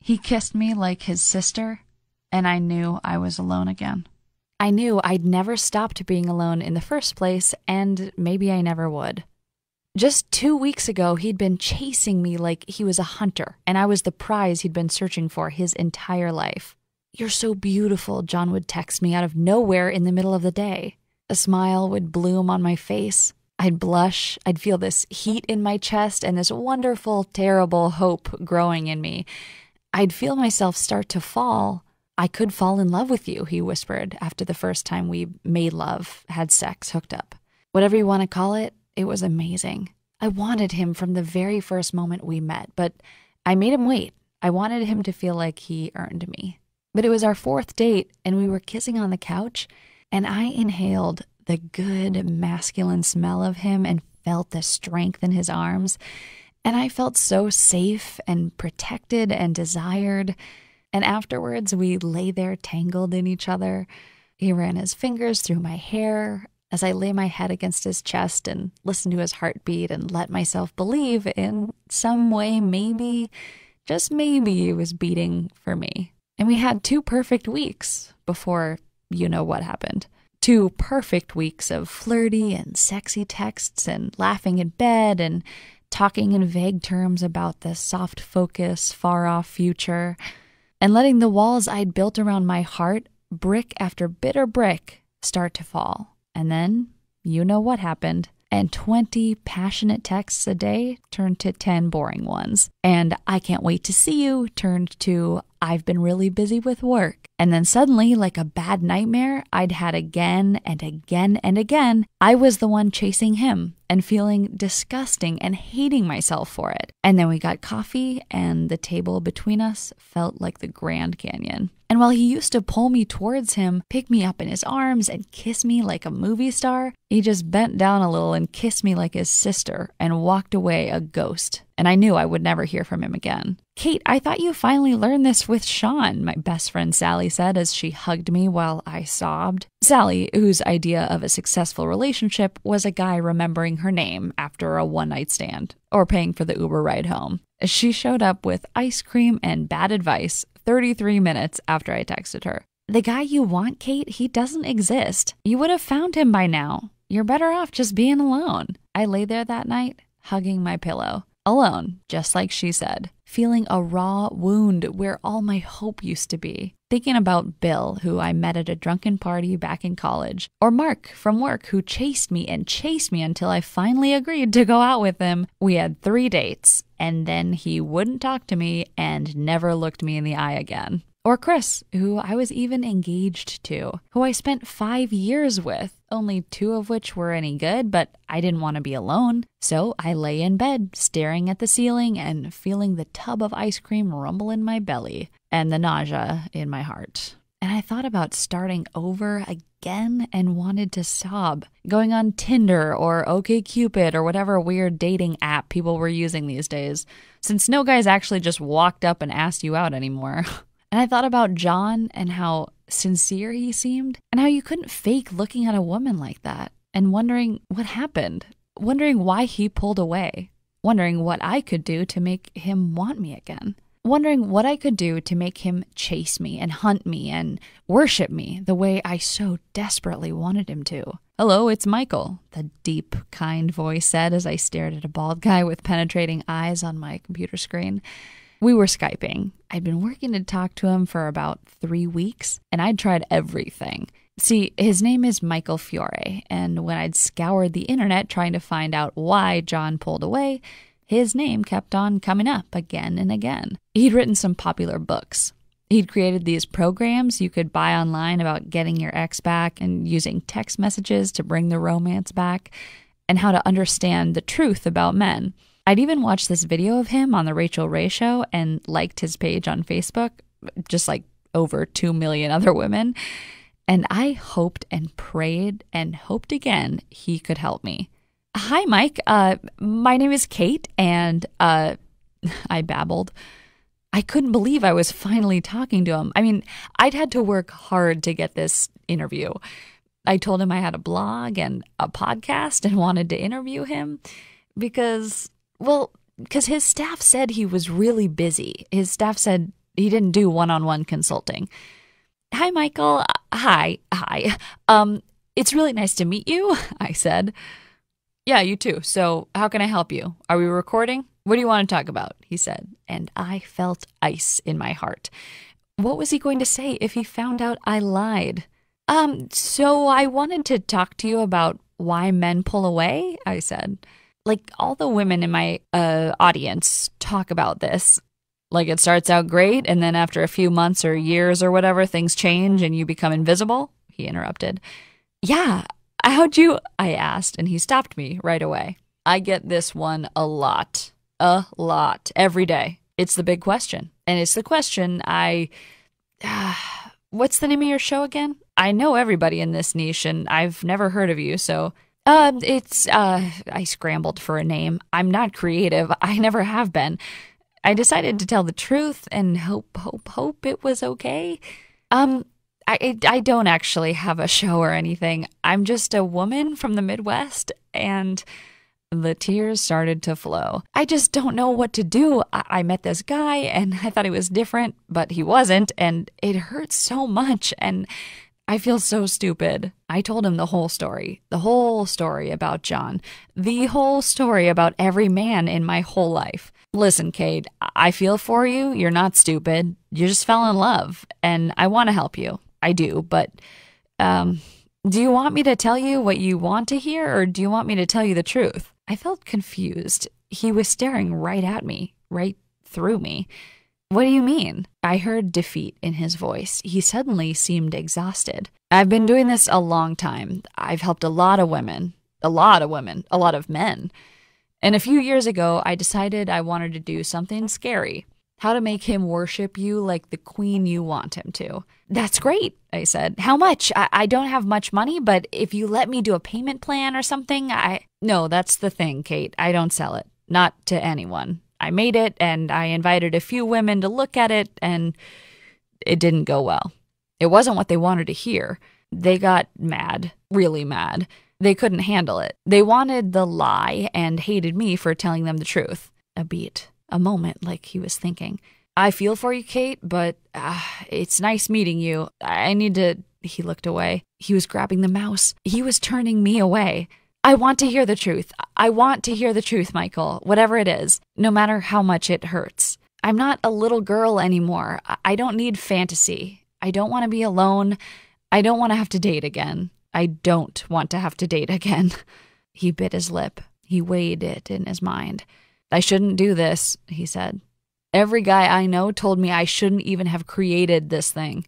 He kissed me like his sister, and I knew I was alone again. I knew I'd never stopped being alone in the first place, and maybe I never would. Just two weeks ago, he'd been chasing me like he was a hunter, and I was the prize he'd been searching for his entire life. You're so beautiful, John would text me out of nowhere in the middle of the day. A smile would bloom on my face. I'd blush. I'd feel this heat in my chest and this wonderful, terrible hope growing in me. I'd feel myself start to fall. I could fall in love with you, he whispered after the first time we made love, had sex, hooked up. Whatever you want to call it, it was amazing. I wanted him from the very first moment we met, but I made him wait. I wanted him to feel like he earned me. But it was our fourth date, and we were kissing on the couch, and I inhaled the good masculine smell of him and felt the strength in his arms. And I felt so safe and protected and desired. And afterwards, we lay there tangled in each other. He ran his fingers through my hair as I lay my head against his chest and listened to his heartbeat and let myself believe in some way, maybe, just maybe, it was beating for me. And we had two perfect weeks before you know what happened. Two perfect weeks of flirty and sexy texts and laughing in bed and talking in vague terms about this soft focus, far off future, and letting the walls I'd built around my heart, brick after bitter brick, start to fall. And then, you know what happened and 20 passionate texts a day turned to 10 boring ones. And I can't wait to see you turned to I've been really busy with work. And then suddenly, like a bad nightmare I'd had again and again and again, I was the one chasing him and feeling disgusting and hating myself for it. And then we got coffee, and the table between us felt like the Grand Canyon. And while he used to pull me towards him, pick me up in his arms, and kiss me like a movie star, he just bent down a little and kissed me like his sister and walked away a ghost. And I knew I would never hear from him again. Kate, I thought you finally learned this with Sean, my best friend Sally said as she hugged me while I sobbed. Sally, whose idea of a successful relationship was a guy remembering her name after a one night stand or paying for the Uber ride home. She showed up with ice cream and bad advice, 33 minutes after I texted her. The guy you want, Kate, he doesn't exist. You would have found him by now. You're better off just being alone. I lay there that night, hugging my pillow. Alone, just like she said feeling a raw wound where all my hope used to be. Thinking about Bill, who I met at a drunken party back in college, or Mark from work, who chased me and chased me until I finally agreed to go out with him. We had three dates, and then he wouldn't talk to me and never looked me in the eye again. Or Chris, who I was even engaged to, who I spent five years with, only two of which were any good, but I didn't want to be alone. So I lay in bed, staring at the ceiling and feeling the tub of ice cream rumble in my belly and the nausea in my heart. And I thought about starting over again and wanted to sob. Going on Tinder or OKCupid or whatever weird dating app people were using these days, since no guys actually just walked up and asked you out anymore. And I thought about John and how sincere he seemed, and how you couldn't fake looking at a woman like that and wondering what happened, wondering why he pulled away, wondering what I could do to make him want me again, wondering what I could do to make him chase me and hunt me and worship me the way I so desperately wanted him to. Hello, it's Michael, the deep, kind voice said as I stared at a bald guy with penetrating eyes on my computer screen. We were Skyping. I'd been working to talk to him for about three weeks, and I'd tried everything. See, his name is Michael Fiore, and when I'd scoured the internet trying to find out why John pulled away, his name kept on coming up again and again. He'd written some popular books. He'd created these programs you could buy online about getting your ex back and using text messages to bring the romance back and how to understand the truth about men. I'd even watched this video of him on The Rachel Ray Show and liked his page on Facebook, just like over 2 million other women. And I hoped and prayed and hoped again he could help me. Hi, Mike. Uh, my name is Kate, and uh, I babbled. I couldn't believe I was finally talking to him. I mean, I'd had to work hard to get this interview. I told him I had a blog and a podcast and wanted to interview him because well, because his staff said he was really busy. His staff said he didn't do one on one consulting. Hi, Michael. Hi. Hi. Um, it's really nice to meet you, I said. Yeah, you too. So, how can I help you? Are we recording? What do you want to talk about? He said. And I felt ice in my heart. What was he going to say if he found out I lied? Um, so I wanted to talk to you about why men pull away, I said like all the women in my uh, audience talk about this. Like it starts out great, and then after a few months or years or whatever, things change and you become invisible. He interrupted. Yeah, how'd you? I asked, and he stopped me right away. I get this one a lot, a lot, every day. It's the big question. And it's the question I. Uh, what's the name of your show again? I know everybody in this niche, and I've never heard of you, so um, it's uh, I scrambled for a name. I'm not creative. I never have been. I decided to tell the truth and hope, hope, hope it was okay. Um, I I don't actually have a show or anything. I'm just a woman from the Midwest, and the tears started to flow. I just don't know what to do. I, I met this guy, and I thought he was different, but he wasn't, and it hurts so much. And I feel so stupid. I told him the whole story, the whole story about John, the whole story about every man in my whole life. Listen, Cade, I feel for you. You're not stupid. You just fell in love, and I want to help you. I do, but um, do you want me to tell you what you want to hear, or do you want me to tell you the truth? I felt confused. He was staring right at me, right through me. What do you mean? I heard defeat in his voice. He suddenly seemed exhausted. I've been doing this a long time. I've helped a lot of women, a lot of women, a lot of men. And a few years ago, I decided I wanted to do something scary. How to make him worship you like the queen you want him to. That's great, I said. How much? I, I don't have much money, but if you let me do a payment plan or something, I. No, that's the thing, Kate. I don't sell it. Not to anyone. I made it and I invited a few women to look at it and it didn't go well. It wasn't what they wanted to hear. They got mad, really mad. They couldn't handle it. They wanted the lie and hated me for telling them the truth. A beat, a moment, like he was thinking. I feel for you, Kate, but uh, it's nice meeting you. I need to. He looked away. He was grabbing the mouse. He was turning me away. I want to hear the truth. I want to hear the truth, Michael, whatever it is, no matter how much it hurts. I'm not a little girl anymore. I don't need fantasy. I don't want to be alone. I don't want to have to date again. I don't want to have to date again. He bit his lip. He weighed it in his mind. I shouldn't do this, he said. Every guy I know told me I shouldn't even have created this thing.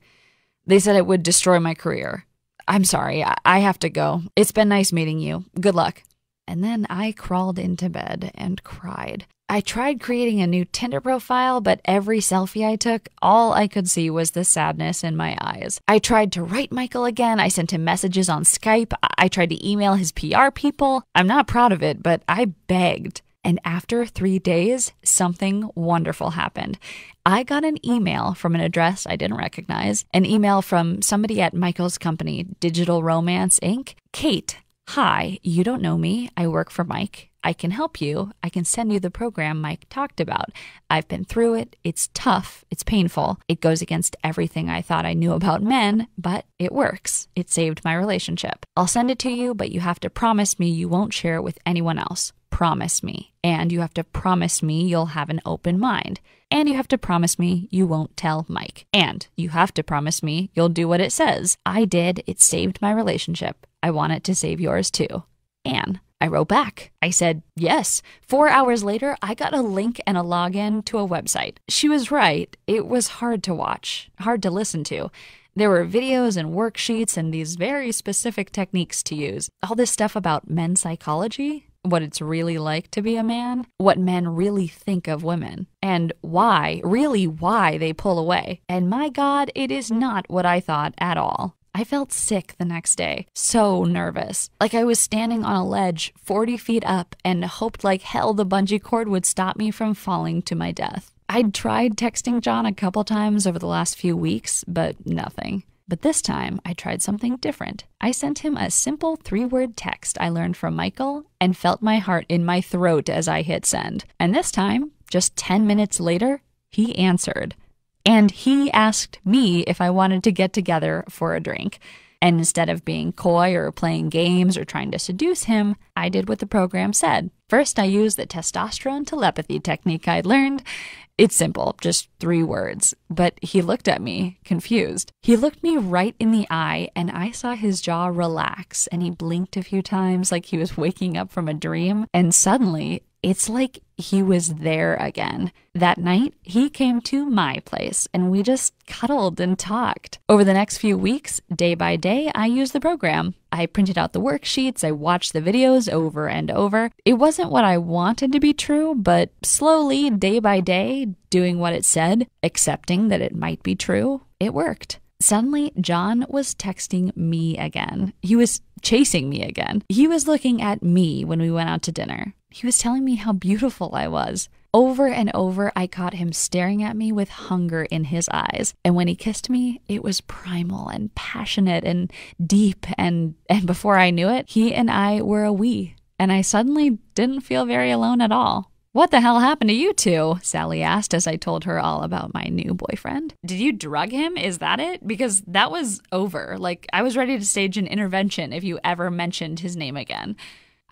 They said it would destroy my career. I'm sorry, I have to go. It's been nice meeting you. Good luck. And then I crawled into bed and cried. I tried creating a new Tinder profile, but every selfie I took, all I could see was the sadness in my eyes. I tried to write Michael again. I sent him messages on Skype. I tried to email his PR people. I'm not proud of it, but I begged. And after three days, something wonderful happened. I got an email from an address I didn't recognize, an email from somebody at Michael's company, Digital Romance Inc. Kate, hi, you don't know me. I work for Mike. I can help you. I can send you the program Mike talked about. I've been through it. It's tough. It's painful. It goes against everything I thought I knew about men, but it works. It saved my relationship. I'll send it to you, but you have to promise me you won't share it with anyone else promise me. And you have to promise me you'll have an open mind. And you have to promise me you won't tell Mike. And you have to promise me you'll do what it says. I did. It saved my relationship. I want it to save yours too. Anne. I wrote back. I said, yes. Four hours later, I got a link and a login to a website. She was right. It was hard to watch, hard to listen to. There were videos and worksheets and these very specific techniques to use. All this stuff about men's psychology, what it's really like to be a man, what men really think of women, and why, really why they pull away. And my God, it is not what I thought at all. I felt sick the next day, so nervous. Like I was standing on a ledge 40 feet up and hoped like hell the bungee cord would stop me from falling to my death. I'd tried texting John a couple times over the last few weeks, but nothing. But this time, I tried something different. I sent him a simple three word text I learned from Michael and felt my heart in my throat as I hit send. And this time, just 10 minutes later, he answered. And he asked me if I wanted to get together for a drink. And instead of being coy or playing games or trying to seduce him, I did what the program said. First, I used the testosterone telepathy technique I'd learned, it's simple, just three words. But he looked at me, confused. He looked me right in the eye, and I saw his jaw relax, and he blinked a few times like he was waking up from a dream. And suddenly, it's like he was there again. That night, he came to my place and we just cuddled and talked. Over the next few weeks, day by day, I used the program. I printed out the worksheets, I watched the videos over and over. It wasn't what I wanted to be true, but slowly, day by day, doing what it said, accepting that it might be true, it worked. Suddenly, John was texting me again. He was chasing me again. He was looking at me when we went out to dinner. He was telling me how beautiful I was. Over and over, I caught him staring at me with hunger in his eyes. And when he kissed me, it was primal and passionate and deep. And, and before I knew it, he and I were a we. And I suddenly didn't feel very alone at all. What the hell happened to you two? Sally asked as I told her all about my new boyfriend. Did you drug him? Is that it? Because that was over. Like, I was ready to stage an intervention if you ever mentioned his name again.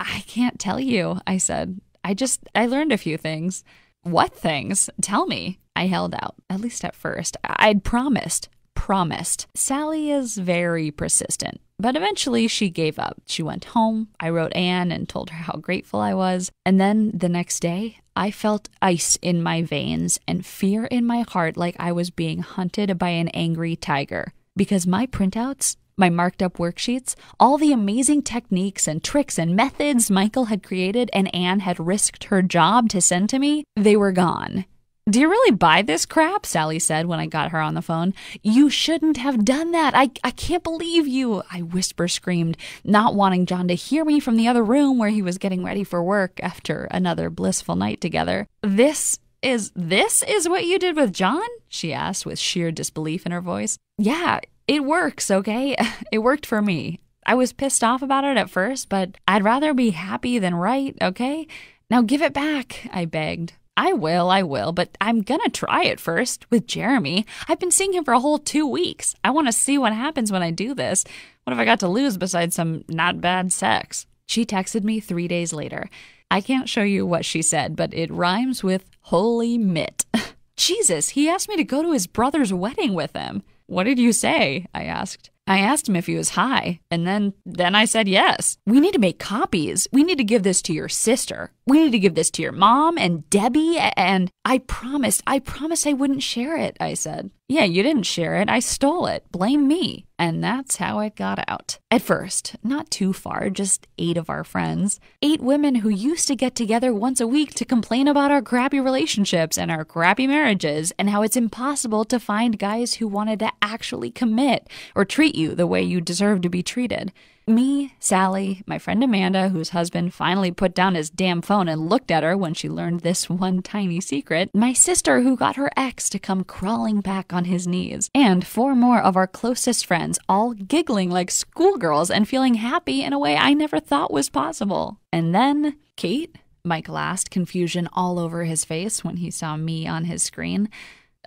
I can't tell you, I said. I just, I learned a few things. What things? Tell me. I held out, at least at first. I'd promised, promised. Sally is very persistent, but eventually she gave up. She went home. I wrote Anne and told her how grateful I was. And then the next day, I felt ice in my veins and fear in my heart like I was being hunted by an angry tiger because my printouts my marked up worksheets, all the amazing techniques and tricks and methods Michael had created and Anne had risked her job to send to me, they were gone. Do you really buy this crap? Sally said when I got her on the phone. You shouldn't have done that. I, I can't believe you, I whisper screamed, not wanting John to hear me from the other room where he was getting ready for work after another blissful night together. This is this is what you did with John? she asked with sheer disbelief in her voice. Yeah, it works, okay? It worked for me. I was pissed off about it at first, but I'd rather be happy than right, okay? Now give it back, I begged. I will, I will, but I'm gonna try it first with Jeremy. I've been seeing him for a whole two weeks. I wanna see what happens when I do this. What have I got to lose besides some not bad sex? She texted me three days later. I can't show you what she said, but it rhymes with holy mitt. Jesus, he asked me to go to his brother's wedding with him. What did you say? I asked. I asked him if he was high, and then then I said yes. We need to make copies. We need to give this to your sister. We need to give this to your mom and Debbie and I promised, I promised I wouldn't share it, I said. Yeah, you didn't share it. I stole it. Blame me. And that's how it got out. At first, not too far, just eight of our friends. Eight women who used to get together once a week to complain about our crappy relationships and our crappy marriages and how it's impossible to find guys who wanted to actually commit or treat you you the way you deserve to be treated. Me, Sally, my friend Amanda, whose husband finally put down his damn phone and looked at her when she learned this one tiny secret, my sister, who got her ex to come crawling back on his knees, and four more of our closest friends, all giggling like schoolgirls and feeling happy in a way I never thought was possible. And then, Kate? Mike last, confusion all over his face when he saw me on his screen.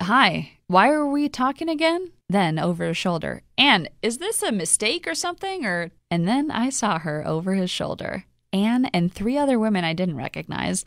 Hi, why are we talking again? Then over his shoulder, Anne, is this a mistake or something? Or and then I saw her over his shoulder. Anne and three other women I didn't recognize.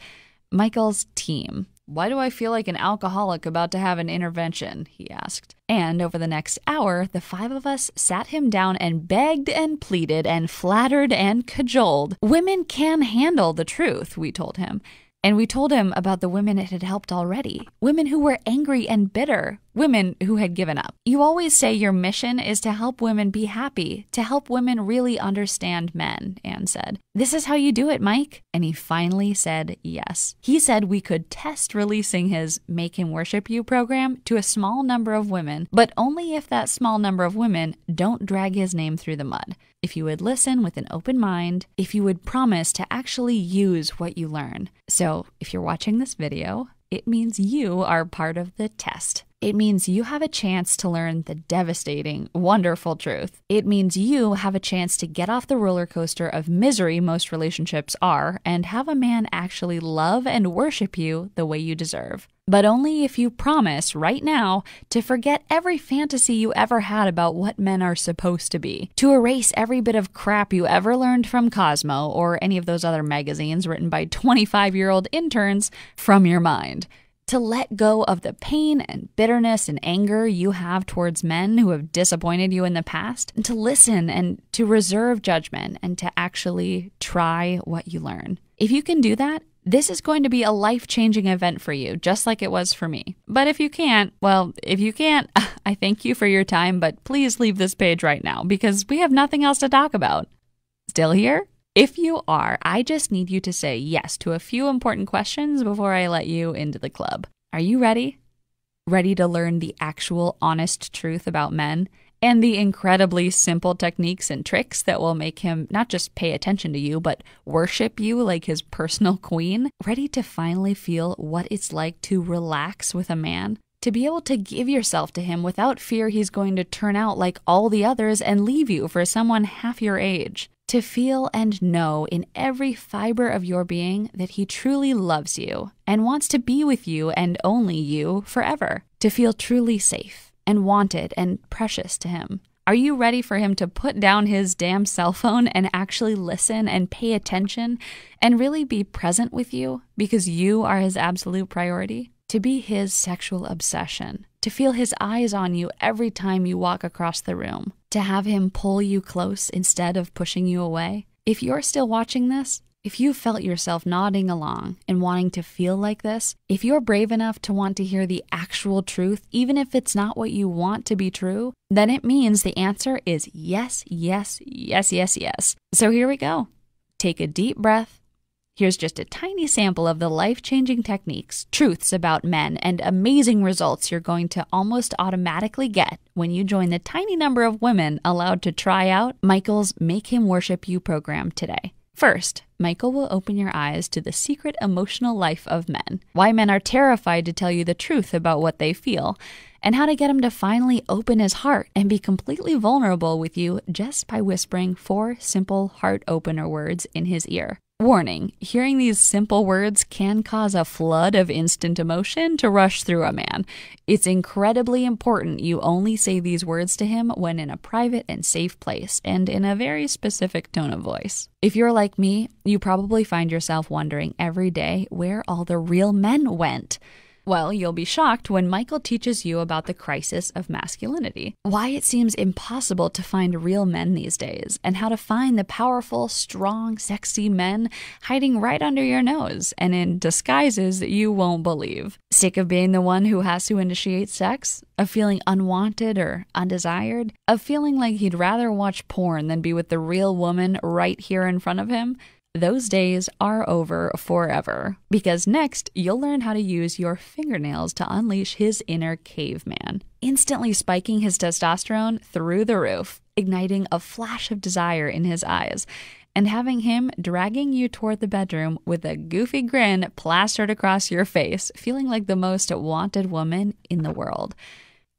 Michael's team. Why do I feel like an alcoholic about to have an intervention? he asked. And over the next hour, the five of us sat him down and begged and pleaded and flattered and cajoled. Women can handle the truth, we told him. And we told him about the women it had helped already women who were angry and bitter, women who had given up. You always say your mission is to help women be happy, to help women really understand men, Anne said. This is how you do it, Mike. And he finally said yes. He said we could test releasing his Make Him Worship You program to a small number of women, but only if that small number of women don't drag his name through the mud. If you would listen with an open mind, if you would promise to actually use what you learn. So if you're watching this video, it means you are part of the test. It means you have a chance to learn the devastating, wonderful truth. It means you have a chance to get off the roller coaster of misery most relationships are and have a man actually love and worship you the way you deserve. But only if you promise right now to forget every fantasy you ever had about what men are supposed to be, to erase every bit of crap you ever learned from Cosmo or any of those other magazines written by 25 year old interns from your mind to let go of the pain and bitterness and anger you have towards men who have disappointed you in the past, and to listen and to reserve judgment and to actually try what you learn. If you can do that, this is going to be a life changing event for you, just like it was for me. But if you can't, well, if you can't, I thank you for your time, but please leave this page right now because we have nothing else to talk about. Still here? If you are, I just need you to say yes to a few important questions before I let you into the club. Are you ready? Ready to learn the actual honest truth about men and the incredibly simple techniques and tricks that will make him not just pay attention to you, but worship you like his personal queen? Ready to finally feel what it's like to relax with a man? to be able to give yourself to him without fear he's going to turn out like all the others and leave you for someone half your age to feel and know in every fiber of your being that He truly loves you and wants to be with you and only you forever, to feel truly safe and wanted and precious to Him. Are you ready for Him to put down His damn cell phone and actually listen and pay attention and really be present with you because you are His absolute priority? To be His sexual obsession to feel his eyes on you every time you walk across the room, to have him pull you close instead of pushing you away. If you're still watching this, if you felt yourself nodding along and wanting to feel like this, if you're brave enough to want to hear the actual truth, even if it's not what you want to be true, then it means the answer is yes, yes, yes, yes, yes. So here we go. Take a deep breath Here's just a tiny sample of the life changing techniques, truths about men, and amazing results you're going to almost automatically get when you join the tiny number of women allowed to try out Michael's Make Him Worship You program today. First, Michael will open your eyes to the secret emotional life of men, why men are terrified to tell you the truth about what they feel, and how to get him to finally open his heart and be completely vulnerable with you just by whispering four simple heart opener words in his ear. Warning hearing these simple words can cause a flood of instant emotion to rush through a man. It's incredibly important you only say these words to him when in a private and safe place and in a very specific tone of voice. If you're like me, you probably find yourself wondering every day where all the real men went. Well, you'll be shocked when Michael teaches you about the crisis of masculinity, why it seems impossible to find real men these days, and how to find the powerful, strong, sexy men hiding right under your nose and in disguises that you won't believe. Sick of being the one who has to initiate sex? Of feeling unwanted or undesired? Of feeling like he'd rather watch porn than be with the real woman right here in front of him? those days are over forever. Because next, you'll learn how to use your fingernails to unleash his inner caveman, instantly spiking his testosterone through the roof, igniting a flash of desire in his eyes, and having him dragging you toward the bedroom with a goofy grin plastered across your face, feeling like the most wanted woman in the world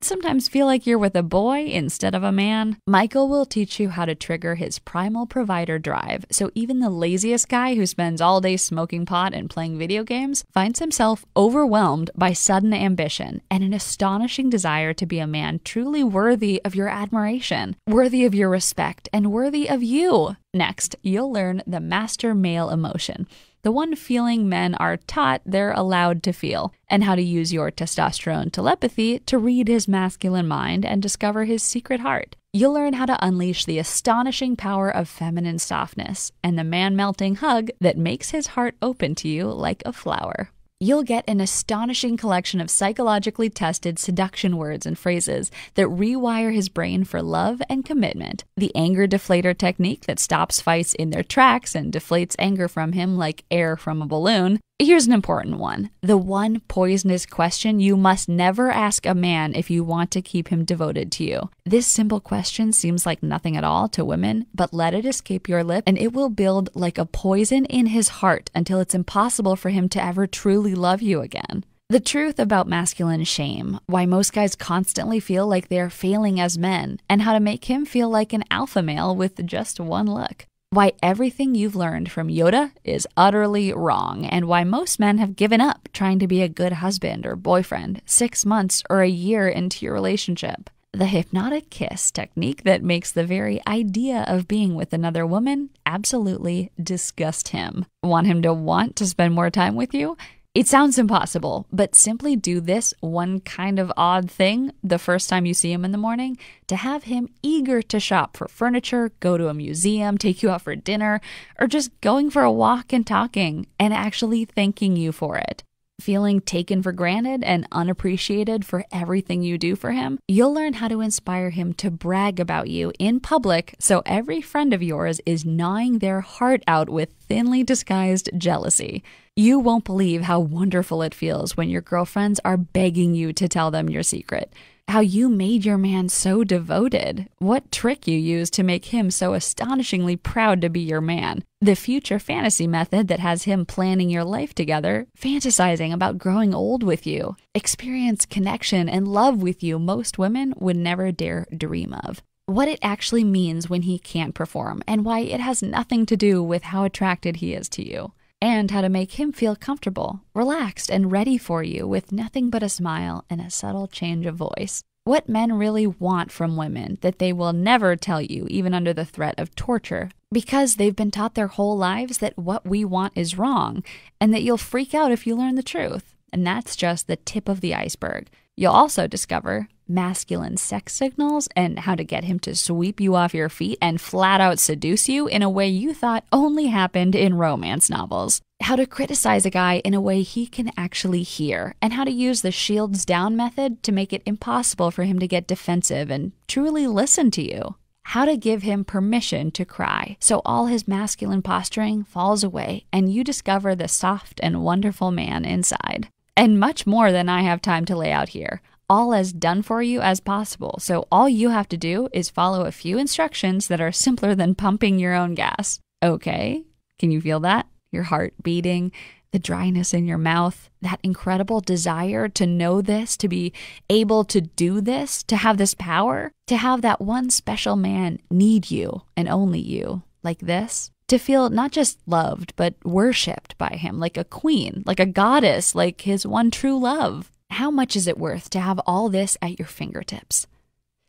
sometimes feel like you're with a boy instead of a man? Michael will teach you how to trigger his primal provider drive, so even the laziest guy who spends all day smoking pot and playing video games finds himself overwhelmed by sudden ambition and an astonishing desire to be a man truly worthy of your admiration, worthy of your respect, and worthy of you. Next, you'll learn the master male emotion the one feeling men are taught they're allowed to feel, and how to use your testosterone telepathy to read his masculine mind and discover his secret heart. You'll learn how to unleash the astonishing power of feminine softness and the man melting hug that makes his heart open to you like a flower you'll get an astonishing collection of psychologically tested seduction words and phrases that rewire his brain for love and commitment. The anger deflator technique that stops fights in their tracks and deflates anger from him like air from a balloon, Here's an important one the one poisonous question you must never ask a man if you want to keep him devoted to you. This simple question seems like nothing at all to women, but let it escape your lip and it will build like a poison in his heart until it's impossible for him to ever truly love you again. The truth about masculine shame, why most guys constantly feel like they're failing as men, and how to make him feel like an alpha male with just one look why everything you've learned from Yoda is utterly wrong, and why most men have given up trying to be a good husband or boyfriend six months or a year into your relationship. The hypnotic kiss technique that makes the very idea of being with another woman absolutely disgust him. Want him to want to spend more time with you? It sounds impossible, but simply do this one kind of odd thing the first time you see him in the morning to have him eager to shop for furniture, go to a museum, take you out for dinner, or just going for a walk and talking and actually thanking you for it feeling taken for granted and unappreciated for everything you do for him, you'll learn how to inspire him to brag about you in public so every friend of yours is gnawing their heart out with thinly disguised jealousy. You won't believe how wonderful it feels when your girlfriends are begging you to tell them your secret how you made your man so devoted, what trick you used to make him so astonishingly proud to be your man, the future fantasy method that has him planning your life together, fantasizing about growing old with you, experience connection and love with you most women would never dare dream of. What it actually means when he can't perform, and why it has nothing to do with how attracted he is to you and how to make him feel comfortable, relaxed, and ready for you with nothing but a smile and a subtle change of voice. What men really want from women that they will never tell you, even under the threat of torture, because they've been taught their whole lives that what we want is wrong and that you'll freak out if you learn the truth. And that's just the tip of the iceberg. You'll also discover masculine sex signals and how to get him to sweep you off your feet and flat out seduce you in a way you thought only happened in romance novels. How to criticize a guy in a way he can actually hear, and how to use the shields down method to make it impossible for him to get defensive and truly listen to you. How to give him permission to cry so all his masculine posturing falls away and you discover the soft and wonderful man inside and much more than I have time to lay out here all as done for you as possible. So all you have to do is follow a few instructions that are simpler than pumping your own gas. Okay, can you feel that? Your heart beating, the dryness in your mouth, that incredible desire to know this, to be able to do this, to have this power, to have that one special man need you and only you like this, to feel not just loved, but worshiped by him like a queen, like a goddess, like his one true love. How much is it worth to have all this at your fingertips?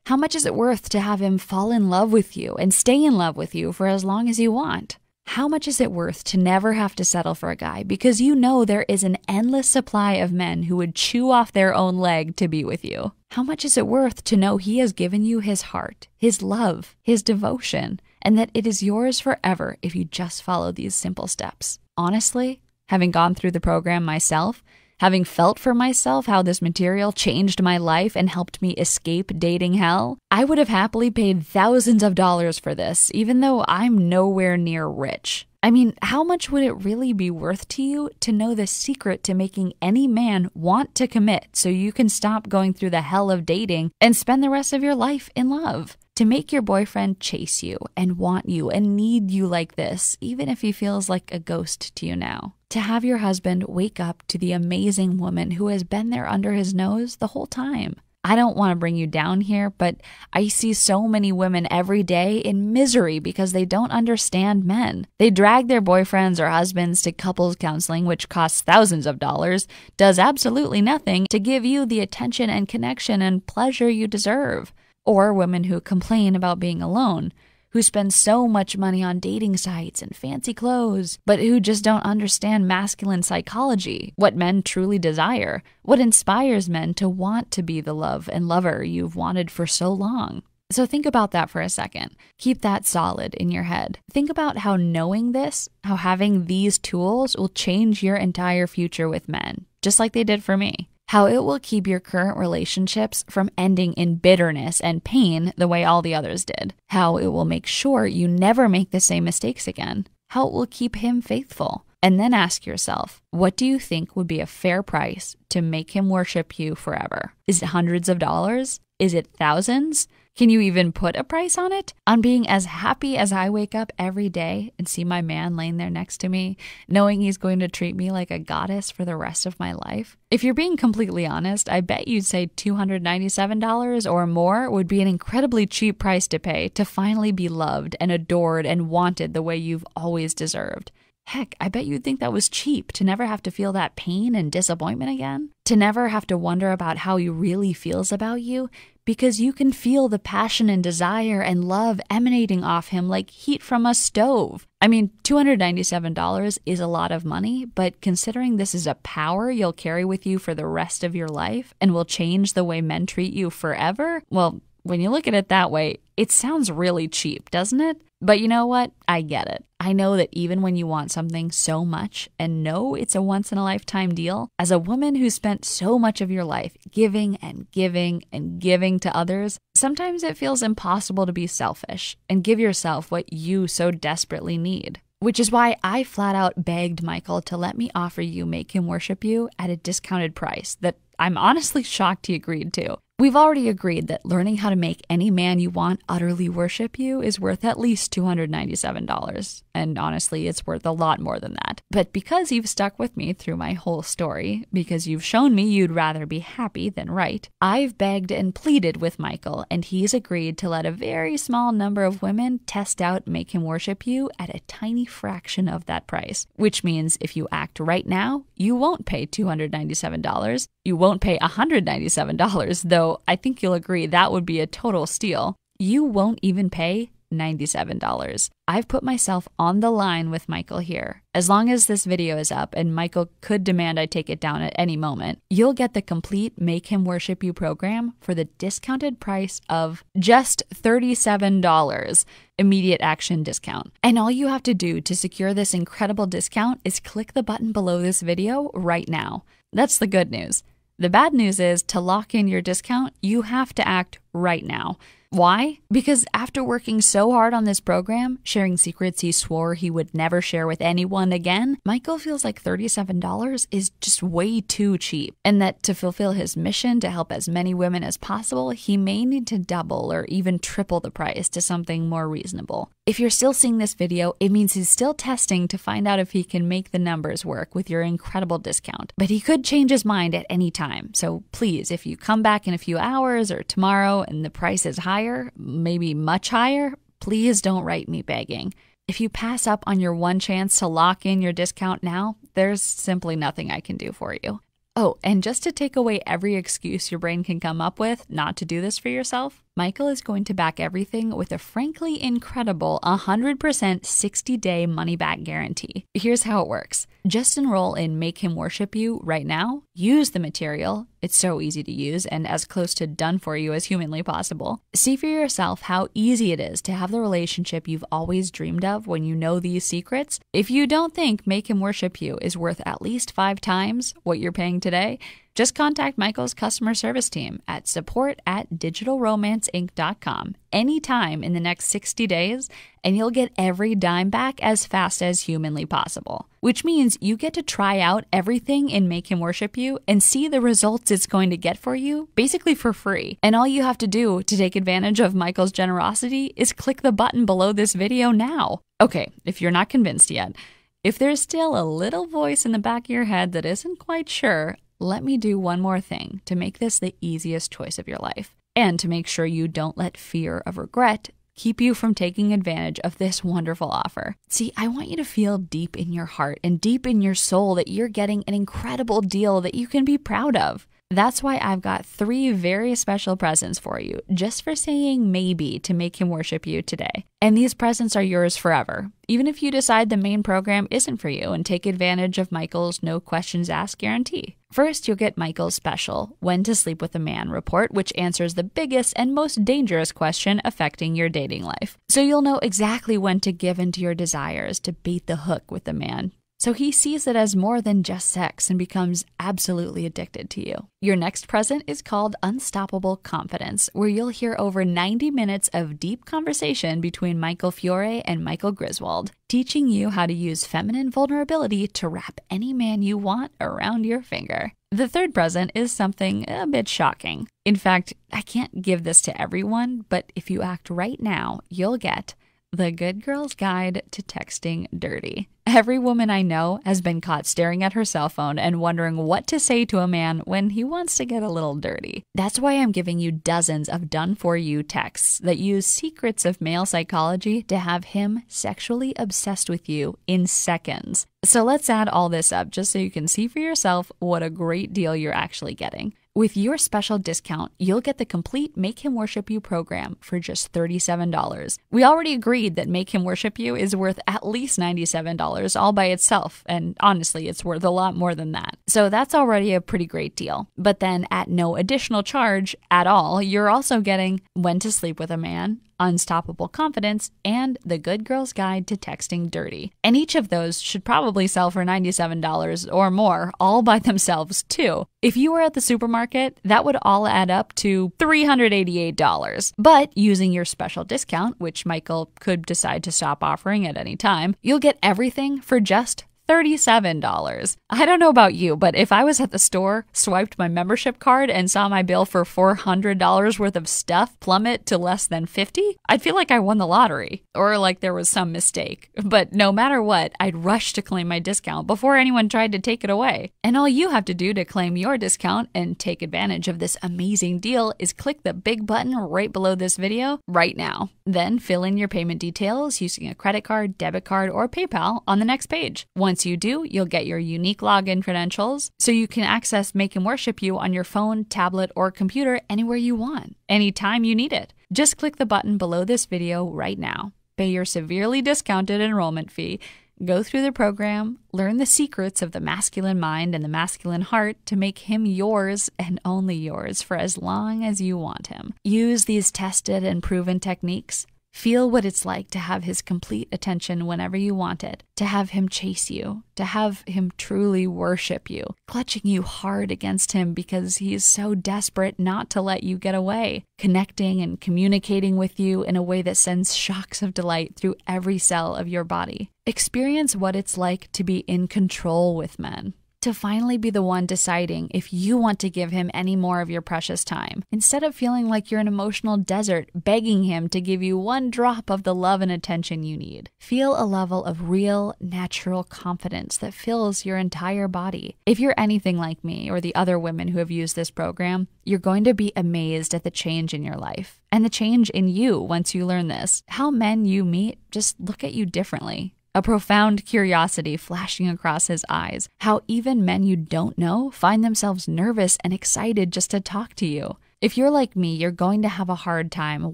How much is it worth to have him fall in love with you and stay in love with you for as long as you want? How much is it worth to never have to settle for a guy because you know there is an endless supply of men who would chew off their own leg to be with you? How much is it worth to know he has given you his heart, his love, his devotion, and that it is yours forever if you just follow these simple steps? Honestly, having gone through the program myself, Having felt for myself how this material changed my life and helped me escape dating hell, I would have happily paid thousands of dollars for this, even though I'm nowhere near rich. I mean, how much would it really be worth to you to know the secret to making any man want to commit so you can stop going through the hell of dating and spend the rest of your life in love? to make your boyfriend chase you and want you and need you like this, even if he feels like a ghost to you now. To have your husband wake up to the amazing woman who has been there under his nose the whole time. I don't want to bring you down here, but I see so many women every day in misery because they don't understand men. They drag their boyfriends or husbands to couples counseling, which costs thousands of dollars, does absolutely nothing to give you the attention and connection and pleasure you deserve or women who complain about being alone, who spend so much money on dating sites and fancy clothes, but who just don't understand masculine psychology, what men truly desire, what inspires men to want to be the love and lover you've wanted for so long. So think about that for a second. Keep that solid in your head. Think about how knowing this, how having these tools will change your entire future with men, just like they did for me how it will keep your current relationships from ending in bitterness and pain the way all the others did, how it will make sure you never make the same mistakes again, how it will keep him faithful. And then ask yourself, what do you think would be a fair price to make him worship you forever? Is it hundreds of dollars? Is it thousands? Can you even put a price on it? On being as happy as I wake up every day and see my man laying there next to me, knowing he's going to treat me like a goddess for the rest of my life? If you're being completely honest, I bet you'd say $297 or more would be an incredibly cheap price to pay to finally be loved and adored and wanted the way you've always deserved. Heck, I bet you'd think that was cheap to never have to feel that pain and disappointment again, to never have to wonder about how he really feels about you, because you can feel the passion and desire and love emanating off him like heat from a stove. I mean, $297 is a lot of money, but considering this is a power you'll carry with you for the rest of your life and will change the way men treat you forever, well, when you look at it that way, it sounds really cheap, doesn't it? But you know what? I get it. I know that even when you want something so much and know it's a once in a lifetime deal, as a woman who spent so much of your life giving and giving and giving to others, sometimes it feels impossible to be selfish and give yourself what you so desperately need. Which is why I flat out begged Michael to let me offer you Make Him Worship You at a discounted price that I'm honestly shocked he agreed to. We've already agreed that learning how to make any man you want utterly worship you is worth at least $297. And honestly, it's worth a lot more than that. But because you've stuck with me through my whole story, because you've shown me you'd rather be happy than right, I've begged and pleaded with Michael, and he's agreed to let a very small number of women test out Make Him Worship You at a tiny fraction of that price. Which means if you act right now, you won't pay $297 you won't pay $197, though I think you'll agree that would be a total steal. You won't even pay $97. I've put myself on the line with Michael here. As long as this video is up and Michael could demand I take it down at any moment, you'll get the complete Make Him Worship You program for the discounted price of just $37, immediate action discount. And all you have to do to secure this incredible discount is click the button below this video right now. That's the good news. The bad news is to lock in your discount, you have to act right now. Why? Because after working so hard on this program, sharing secrets he swore he would never share with anyone again, Michael feels like $37 is just way too cheap, and that to fulfill his mission to help as many women as possible, he may need to double or even triple the price to something more reasonable. If you're still seeing this video, it means he's still testing to find out if he can make the numbers work with your incredible discount. But he could change his mind at any time, so please, if you come back in a few hours or tomorrow and the price is high, higher, maybe much higher, please don't write me begging. If you pass up on your one chance to lock in your discount now, there's simply nothing I can do for you. Oh, and just to take away every excuse your brain can come up with not to do this for yourself, Michael is going to back everything with a frankly incredible 100% 60 day money back guarantee. Here's how it works just enroll in Make Him Worship You right now, use the material. It's so easy to use and as close to done for you as humanly possible. See for yourself how easy it is to have the relationship you've always dreamed of when you know these secrets. If you don't think Make Him Worship You is worth at least five times what you're paying today, just contact Michael's customer service team at support at digitalromanceinc.com anytime in the next 60 days, and you'll get every dime back as fast as humanly possible. Which means you get to try out everything in Make Him Worship You and see the results it's going to get for you, basically for free. And all you have to do to take advantage of Michael's generosity is click the button below this video now. Okay, if you're not convinced yet, if there's still a little voice in the back of your head that isn't quite sure, let me do one more thing to make this the easiest choice of your life and to make sure you don't let fear of regret keep you from taking advantage of this wonderful offer. See, I want you to feel deep in your heart and deep in your soul that you're getting an incredible deal that you can be proud of. That's why I've got three very special presents for you, just for saying maybe to make him worship you today. And these presents are yours forever, even if you decide the main program isn't for you and take advantage of Michael's no questions asked guarantee. First, you'll get Michael's special, When to Sleep with a Man report, which answers the biggest and most dangerous question affecting your dating life. So you'll know exactly when to give in to your desires to bait the hook with a man, so he sees it as more than just sex and becomes absolutely addicted to you. Your next present is called Unstoppable Confidence, where you'll hear over 90 minutes of deep conversation between Michael Fiore and Michael Griswold, teaching you how to use feminine vulnerability to wrap any man you want around your finger. The third present is something a bit shocking. In fact, I can't give this to everyone, but if you act right now, you'll get the Good Girl's Guide to Texting Dirty. Every woman I know has been caught staring at her cell phone and wondering what to say to a man when he wants to get a little dirty. That's why I'm giving you dozens of done for you texts that use secrets of male psychology to have him sexually obsessed with you in seconds. So let's add all this up just so you can see for yourself what a great deal you're actually getting. With your special discount, you'll get the complete Make Him Worship You program for just $37. We already agreed that Make Him Worship You is worth at least $97 all by itself, and honestly, it's worth a lot more than that. So that's already a pretty great deal. But then at no additional charge at all, you're also getting When to Sleep with a Man, Unstoppable Confidence, and The Good Girl's Guide to Texting Dirty. And each of those should probably sell for $97 or more all by themselves, too. If you were at the supermarket, that would all add up to $388. But using your special discount, which Michael could decide to stop offering at any time, you'll get everything for just $37. I don't know about you, but if I was at the store, swiped my membership card, and saw my bill for $400 worth of stuff plummet to less than 50, I'd feel like I won the lottery or like there was some mistake. But no matter what, I'd rush to claim my discount before anyone tried to take it away. And all you have to do to claim your discount and take advantage of this amazing deal is click the big button right below this video right now. Then fill in your payment details using a credit card, debit card, or PayPal on the next page. Once once you do, you'll get your unique login credentials so you can access Make Him Worship You on your phone, tablet, or computer anywhere you want, anytime you need it. Just click the button below this video right now. Pay your severely discounted enrollment fee go through the program, learn the secrets of the masculine mind and the masculine heart to make him yours and only yours for as long as you want him. Use these tested and proven techniques Feel what it's like to have his complete attention whenever you want it, to have him chase you, to have him truly worship you, clutching you hard against him because he is so desperate not to let you get away, connecting and communicating with you in a way that sends shocks of delight through every cell of your body. Experience what it's like to be in control with men to finally be the one deciding if you want to give him any more of your precious time, instead of feeling like you're an emotional desert begging him to give you one drop of the love and attention you need. Feel a level of real, natural confidence that fills your entire body. If you're anything like me or the other women who have used this program, you're going to be amazed at the change in your life and the change in you once you learn this. How men you meet just look at you differently a profound curiosity flashing across his eyes, how even men you don't know find themselves nervous and excited just to talk to you. If you're like me, you're going to have a hard time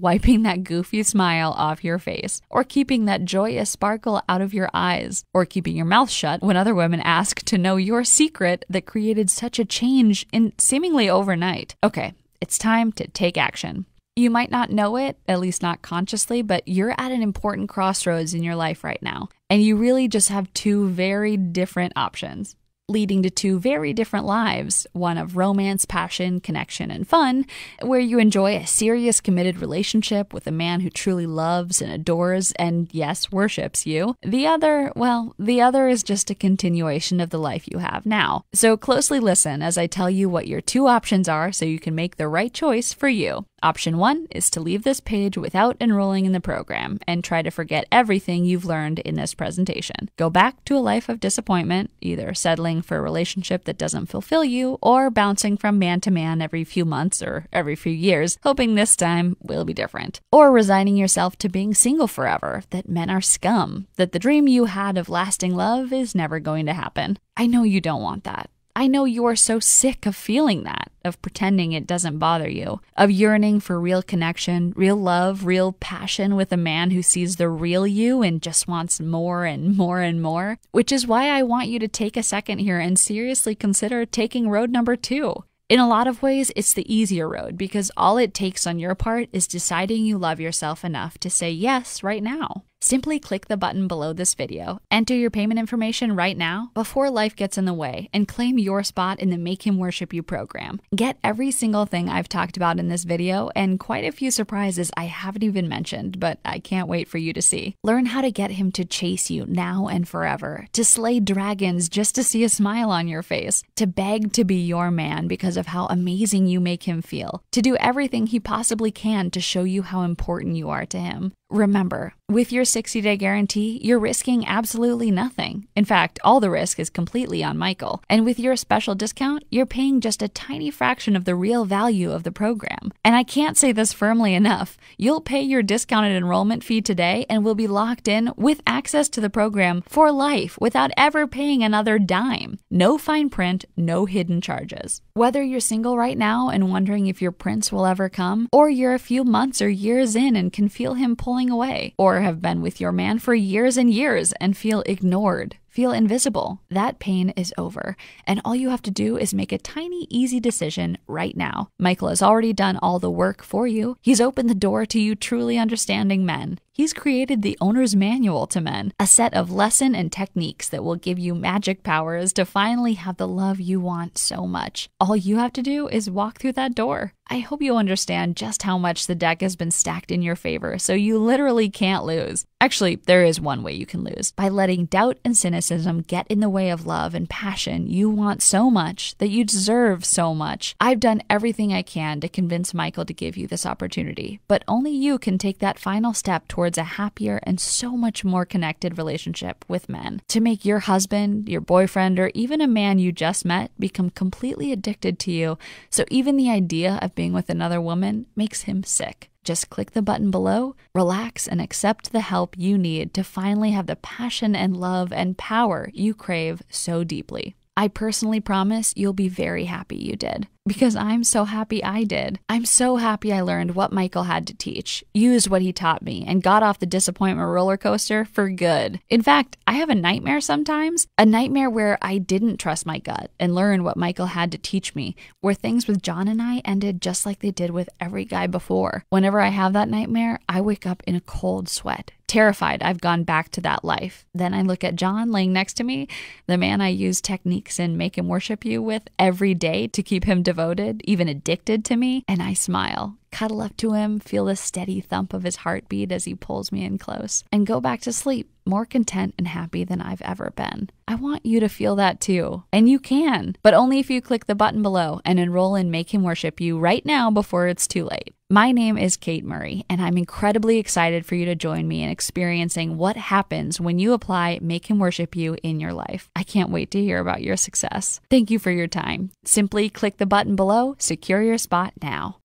wiping that goofy smile off your face, or keeping that joyous sparkle out of your eyes, or keeping your mouth shut when other women ask to know your secret that created such a change in seemingly overnight. Okay, it's time to take action. You might not know it, at least not consciously, but you're at an important crossroads in your life right now. And you really just have two very different options, leading to two very different lives one of romance, passion, connection, and fun, where you enjoy a serious, committed relationship with a man who truly loves and adores and, yes, worships you. The other, well, the other is just a continuation of the life you have now. So closely listen as I tell you what your two options are so you can make the right choice for you. Option one is to leave this page without enrolling in the program and try to forget everything you've learned in this presentation. Go back to a life of disappointment, either settling for a relationship that doesn't fulfill you or bouncing from man to man every few months or every few years, hoping this time will be different. Or resigning yourself to being single forever, that men are scum, that the dream you had of lasting love is never going to happen. I know you don't want that. I know you are so sick of feeling that of pretending it doesn't bother you, of yearning for real connection, real love, real passion with a man who sees the real you and just wants more and more and more, which is why I want you to take a second here and seriously consider taking road number two. In a lot of ways, it's the easier road because all it takes on your part is deciding you love yourself enough to say yes right now. Simply click the button below this video, enter your payment information right now before life gets in the way, and claim your spot in the Make Him Worship You program. Get every single thing I've talked about in this video and quite a few surprises I haven't even mentioned, but I can't wait for you to see. Learn how to get him to chase you now and forever, to slay dragons just to see a smile on your face, to beg to be your man because of how amazing you make him feel, to do everything he possibly can to show you how important you are to him. Remember, with your 60 day guarantee, you're risking absolutely nothing. In fact, all the risk is completely on Michael. And with your special discount, you're paying just a tiny fraction of the real value of the program. And I can't say this firmly enough. You'll pay your discounted enrollment fee today and will be locked in with access to the program for life without ever paying another dime. No fine print, no hidden charges. Whether you're single right now and wondering if your prince will ever come, or you're a few months or years in and can feel him pulling pulling away, or have been with your man for years and years and feel ignored. Feel invisible. That pain is over, and all you have to do is make a tiny, easy decision right now. Michael has already done all the work for you. He's opened the door to you truly understanding men he's created the Owner's Manual to Men, a set of lesson and techniques that will give you magic powers to finally have the love you want so much. All you have to do is walk through that door. I hope you understand just how much the deck has been stacked in your favor, so you literally can't lose. Actually, there is one way you can lose by letting doubt and cynicism get in the way of love and passion you want so much, that you deserve so much. I've done everything I can to convince Michael to give you this opportunity, but only you can take that final step toward towards a happier and so much more connected relationship with men. To make your husband, your boyfriend, or even a man you just met become completely addicted to you, so even the idea of being with another woman makes him sick. Just click the button below, relax, and accept the help you need to finally have the passion and love and power you crave so deeply. I personally promise you'll be very happy you did. Because I'm so happy I did. I'm so happy I learned what Michael had to teach, used what he taught me, and got off the disappointment roller coaster for good. In fact, I have a nightmare sometimes a nightmare where I didn't trust my gut and learn what Michael had to teach me, where things with John and I ended just like they did with every guy before. Whenever I have that nightmare, I wake up in a cold sweat terrified I've gone back to that life. Then I look at John laying next to me, the man I use techniques in Make Him Worship You with every day to keep him devoted, even addicted to me, and I smile cuddle up to him, feel the steady thump of his heartbeat as he pulls me in close, and go back to sleep more content and happy than I've ever been. I want you to feel that too, and you can, but only if you click the button below and enroll in Make Him Worship You right now before it's too late. My name is Kate Murray, and I'm incredibly excited for you to join me in experiencing what happens when you apply Make Him Worship You in your life. I can't wait to hear about your success. Thank you for your time. Simply click the button below, secure your spot now.